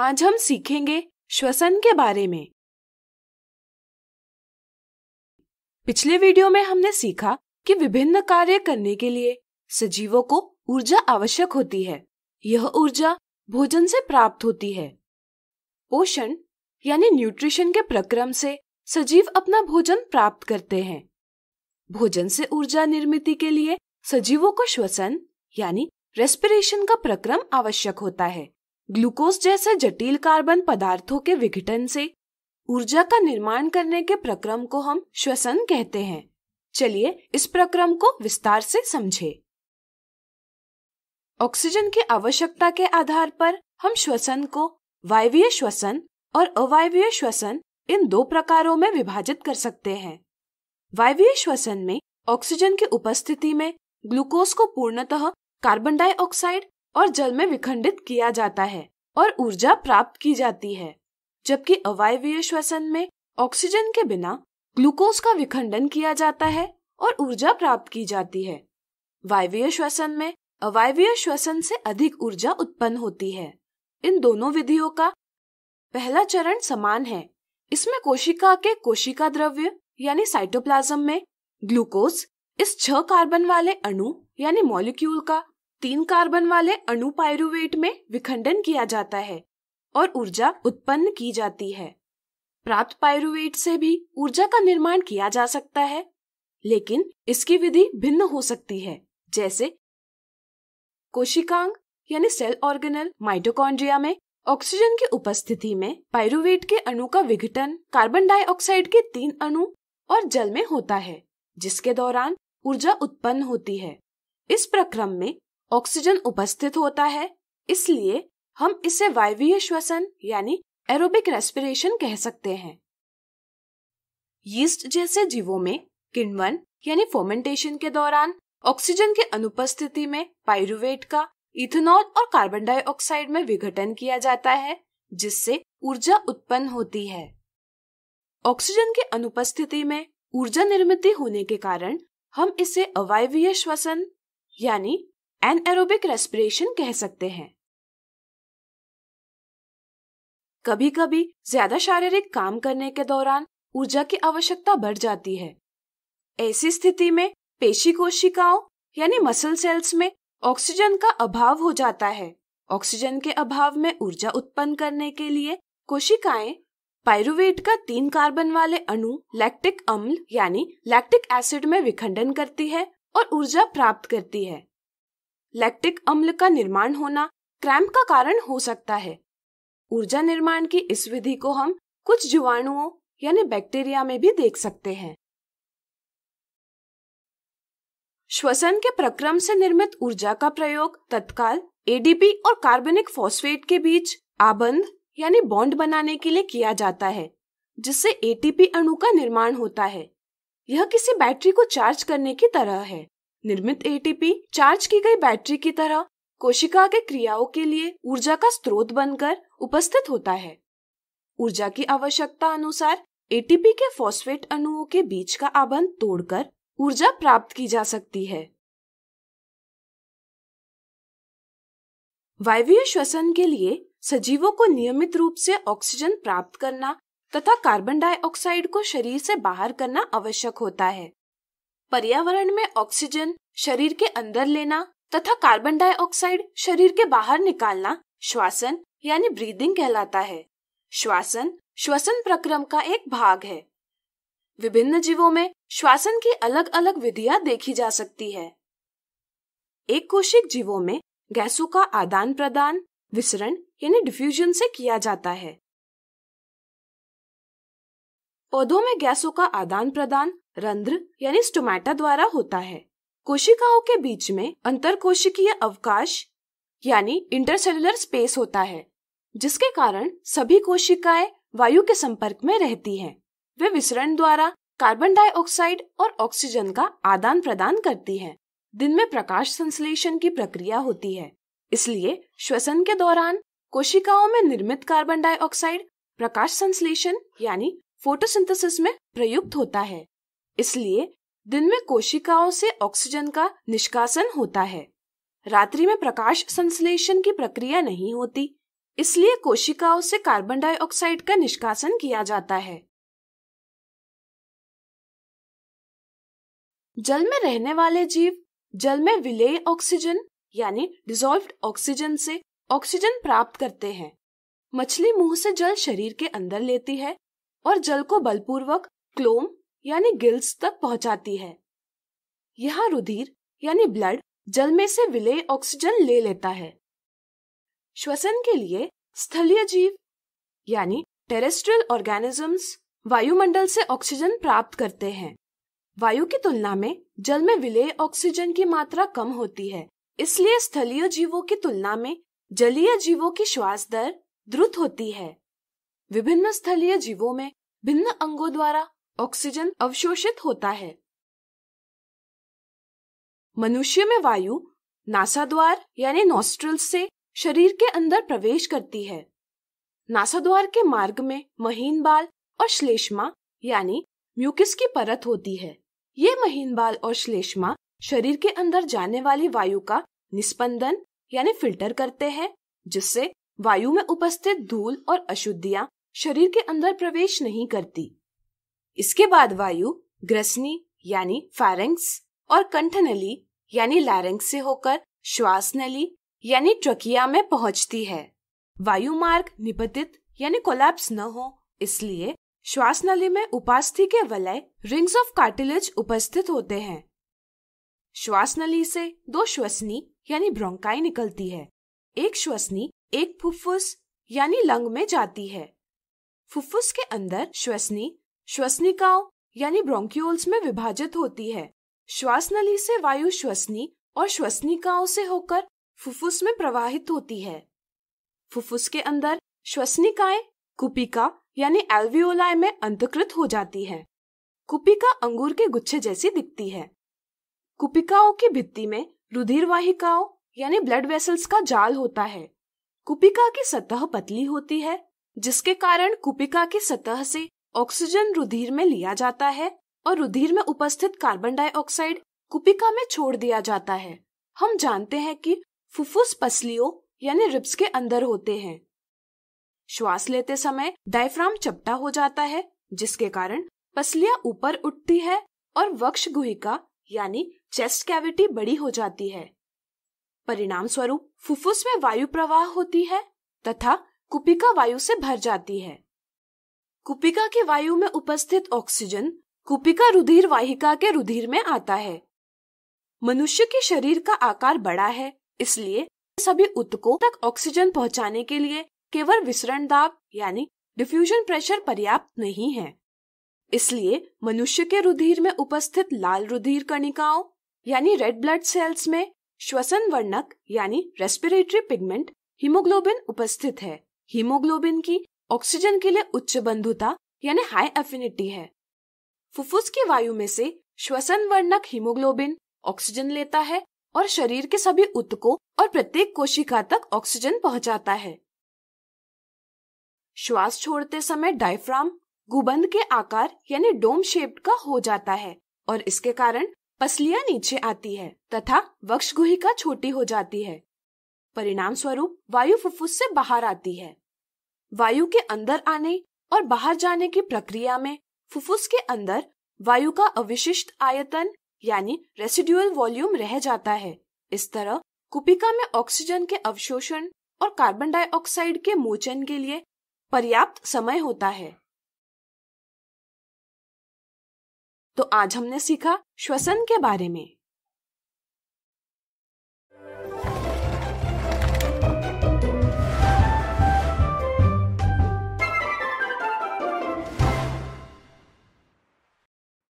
आज हम सीखेंगे श्वसन के बारे में पिछले वीडियो में हमने सीखा कि विभिन्न कार्य करने के लिए सजीवों को ऊर्जा आवश्यक होती है यह ऊर्जा भोजन से प्राप्त होती है पोषण यानी न्यूट्रिशन के प्रक्रम से सजीव अपना भोजन प्राप्त करते हैं भोजन से ऊर्जा निर्मित के लिए सजीवों को श्वसन यानी रेस्पिरेशन का प्रक्रम आवश्यक होता है ग्लूकोज जैसे जटिल कार्बन पदार्थों के विघटन से ऊर्जा का निर्माण करने के प्रक्रम को हम श्वसन कहते हैं चलिए इस प्रक्रम को विस्तार से समझे ऑक्सीजन की आवश्यकता के आधार पर हम श्वसन को वायवीय श्वसन और अवायवीय श्वसन इन दो प्रकारों में विभाजित कर सकते हैं वायवीय श्वसन में ऑक्सीजन की उपस्थिति में ग्लूकोज को पूर्णतः कार्बन डाइऑक्साइड और जल में विखंडित किया जाता है और ऊर्जा प्राप्त की जाती है जबकि अवायवीय श्वसन में ऑक्सीजन के बिना ग्लूकोज का विखंडन किया जाता है और ऊर्जा प्राप्त की जाती है वायवीय श्वसन में अवायवीय श्वसन से अधिक ऊर्जा उत्पन्न होती है इन दोनों विधियों का पहला चरण समान है इसमें कोशिका के कोशिका द्रव्य यानी साइटोप्लाज्म में ग्लूकोज इस छह कार्बन वाले अणु यानी मॉलिक्यूल का तीन कार्बन वाले अणु पायरुवेट में विखंडन किया जाता है और ऊर्जा उत्पन्न की जाती है प्राप्त पायरुवेट से भी ऊर्जा का निर्माण किया जा सकता है लेकिन इसकी विधि भिन्न हो सकती है जैसे कोशिकांग यानी सेल ऑर्गेनल माइटोकॉन्ड्रिया में ऑक्सीजन की उपस्थिति में पायरुवेट के अणु का विघटन कार्बन डाइऑक्साइड के तीन अणु और जल में होता है जिसके दौरान ऊर्जा उत्पन्न होती है इस प्रक्रम में ऑक्सीजन उपस्थित होता है इसलिए हम इसे वायवीय श्वसन यानी एरोबिक रेस्पिरेशन कह सकते हैं यीस्ट जैसे जीवों में किण्वन यानी फोमेंटेशन के दौरान ऑक्सीजन की अनुपस्थिति में पाइरुवेट का इथेनॉल और कार्बन डाइऑक्साइड में विघटन किया जाता है जिससे ऊर्जा उत्पन्न होती है ऑक्सीजन की अनुपस्थिति में ऊर्जा निर्मित होने के कारण हम इसे अवायवीय श्वसन यानी एनएरोबिक रेस्पिरेशन कह सकते हैं कभी कभी ज्यादा शारीरिक काम करने के दौरान ऊर्जा की आवश्यकता बढ़ जाती है ऐसी स्थिति में पेशी कोशिकाओं यानी मसल सेल्स में ऑक्सीजन का अभाव हो जाता है ऑक्सीजन के अभाव में ऊर्जा उत्पन्न करने के लिए कोशिकाएं पायरुवेट का तीन कार्बन वाले अणु लैक्टिक अम्ल यानी लैक्टिक एसिड में विखंडन करती है और ऊर्जा प्राप्त करती है लैक्टिक अम्ल का निर्माण होना क्रैम्प का कारण हो सकता है ऊर्जा निर्माण की इस विधि को हम कुछ जीवाणुओं यानी बैक्टीरिया में भी देख सकते हैं श्वसन के प्रक्रम से निर्मित ऊर्जा का प्रयोग तत्काल एडीपी और कार्बनिक फॉस्फेट के बीच आबंध यानी बॉन्ड बनाने के लिए किया जाता है जिससे एटीपी अणु का निर्माण होता है यह किसी बैटरी को चार्ज करने की तरह है निर्मित एटीपी चार्ज की गई बैटरी की तरह कोशिका के क्रियाओं के लिए ऊर्जा का स्रोत बनकर उपस्थित होता है ऊर्जा की आवश्यकता अनुसार एटीपी के फॉस्फेट अणुओं के बीच का आबंध तोड़कर ऊर्जा प्राप्त की जा सकती है वायवीय श्वसन के लिए सजीवों को नियमित रूप से ऑक्सीजन प्राप्त करना तथा कार्बन डाइऑक्साइड को शरीर से बाहर करना आवश्यक होता है पर्यावरण में ऑक्सीजन शरीर के अंदर लेना तथा कार्बन डाइऑक्साइड शरीर के बाहर निकालना श्वासन यानी ब्रीदिंग कहलाता है श्वासन श्वसन प्रक्रम का एक भाग है विभिन्न जीवों में श्वासन की अलग अलग विधियां देखी जा सकती है एक कोशिक जीवों में गैसों का आदान प्रदान विसरण यानी डिफ्यूजन से किया जाता है पौधों में गैसों का आदान प्रदान रंध्र यानी स्टोमेटा द्वारा होता है कोशिकाओं के बीच में अंतर कोशिकीय अवकाश यानी इंटरसेलुलर स्पेस होता है जिसके कारण सभी कोशिकाएं वायु के संपर्क में रहती हैं। वे विसरण द्वारा कार्बन डाइऑक्साइड और ऑक्सीजन का आदान प्रदान करती हैं। दिन में प्रकाश संश्लेषण की प्रक्रिया होती है इसलिए श्वसन के दौरान कोशिकाओं में निर्मित कार्बन डाइऑक्साइड प्रकाश संश्लेषण यानी फोटोसिंथेसिस में प्रयुक्त होता है इसलिए दिन में कोशिकाओं से ऑक्सीजन का निष्कासन होता है रात्रि में प्रकाश संश्लेषण की प्रक्रिया नहीं होती इसलिए कोशिकाओं से कार्बन डाइऑक्साइड का निष्कासन किया जाता है जल में रहने वाले जीव जल में विलेय ऑक्सीजन यानी डिजोल्व ऑक्सीजन से ऑक्सीजन प्राप्त करते हैं मछली मुंह से जल शरीर के अंदर लेती है और जल को बलपूर्वक क्लोम यानी गिल्स तक पहुंचाती है यहाँ रुधिर यानी ब्लड जल में से विलय ऑक्सीजन ले लेता है श्वसन के लिए स्थलीय जीव यानी टेरेस्ट्रियल ऑर्गेनिजम्स वायुमंडल से ऑक्सीजन प्राप्त करते हैं वायु की तुलना में जल में विलय ऑक्सीजन की मात्रा कम होती है इसलिए स्थलीय जीवों की तुलना में जलीय जीवों की श्वास दर द्रुत होती है विभिन्न स्थलीय जीवों में भिन्न अंगों द्वारा ऑक्सीजन अवशोषित होता है मनुष्य में वायु नासाद्वार यानी नोस्ट्रल से शरीर के अंदर प्रवेश करती है नासाद्वार के मार्ग में महीन बाल और श्लेष्मा यानी म्यूकिस की परत होती है ये महीन बाल और श्लेष्मा शरीर के अंदर जाने वाली वायु का निस्पंदन यानी फिल्टर करते हैं जिससे वायु में उपस्थित धूल और अशुद्धियां शरीर के अंदर प्रवेश नहीं करती इसके बाद वायु ग्रसनी यानी फैरेंक्स और कंठ नली यानी लैरेंक्स से होकर श्वास नली यानी ट्रकिया में पहुंचती है वायु मार्ग निपतित यानी कोलैप्स न हो इसलिए श्वास नली में उपास्थि के वलय रिंग्स ऑफ कार्टिलेज उपस्थित होते हैं श्वास नली से दो श्वसनी यानी ब्रोंकाई निकलती है एक श्वसनी एक फुफ्फुस यानी लंग में जाती है फुफ्फुस के अंदर श्वसनी श्वसनिकाओं यानी ब्रोंकियोल्स में विभाजित होती है श्वास नली से वायु श्वसनी और श्वसनिकाओं से होकर फुफ्फुस में प्रवाहित होती है फुफ्फुस के अंदर श्वसनिकाएं कुपिका यानी एल्वियोलाई में अंतकृत हो जाती है कुपिका अंगूर के गुच्छे जैसी दिखती है कुपिकाओं की भित्ति में रुधिर वाहिकाओं यानी ब्लड वेसल्स का जाल होता है कुपिका की सतह पतली होती है जिसके कारण कुपिका की सतह से ऑक्सीजन रुधिर में लिया जाता है और रुधिर में उपस्थित कार्बन डाइऑक्साइड कुपिका में छोड़ दिया जाता है हम जानते हैं कि फुफ्फुस पसलियों यानी रिब्स के अंदर होते हैं श्वास लेते समय डायफ्राम चपटा हो जाता है जिसके कारण पसलियां ऊपर उठती है और वक्ष गुहिका यानी चेस्ट कैविटी बड़ी हो जाती है परिणाम स्वरूप फुफ्फुस में वायु प्रवाह होती है तथा कुपिका वायु से भर जाती है कुपिका की वायु में उपस्थित ऑक्सीजन कुपिका रुधिर वाहिका के रुधिर में आता है मनुष्य के शरीर का आकार बड़ा है इसलिए सभी उत्कों तक ऑक्सीजन पहुंचाने के लिए केवल विसरण दाब यानी डिफ्यूजन प्रेशर पर्याप्त नहीं है इसलिए मनुष्य के रुधिर में उपस्थित लाल रुधिर कणिकाओं यानी रेड ब्लड सेल्स में श्वसन वर्णक यानी रेस्पिरेटरी पिगमेंट हीमोग्लोबिन उपस्थित है हीमोग्लोबिन की ऑक्सीजन के लिए उच्च बंधुता यानी हाई एफिनिटी है फुफ्फुस की वायु में से श्वसन वर्णक हीमोग्लोबिन ऑक्सीजन लेता है और शरीर के सभी उत्कों और प्रत्येक कोशिका तक ऑक्सीजन पहुंचाता है श्वास छोड़ते समय डायफ्राम गुबंद के आकार यानी डोम शेप्ड का हो जाता है और इसके कारण पसलियां नीचे आती है तथा वक्षगुहिका छोटी हो जाती है परिणाम स्वरूप वायु फुफ्फुस से बाहर आती है वायु के अंदर आने और बाहर जाने की प्रक्रिया में फुफ्फुस के अंदर वायु का अविशिष्ट आयतन यानी रेसिड्यूअल वॉल्यूम रह जाता है इस तरह कुपिका में ऑक्सीजन के अवशोषण और कार्बन डाइऑक्साइड के मोचन के लिए पर्याप्त समय होता है तो आज हमने सीखा श्वसन के बारे में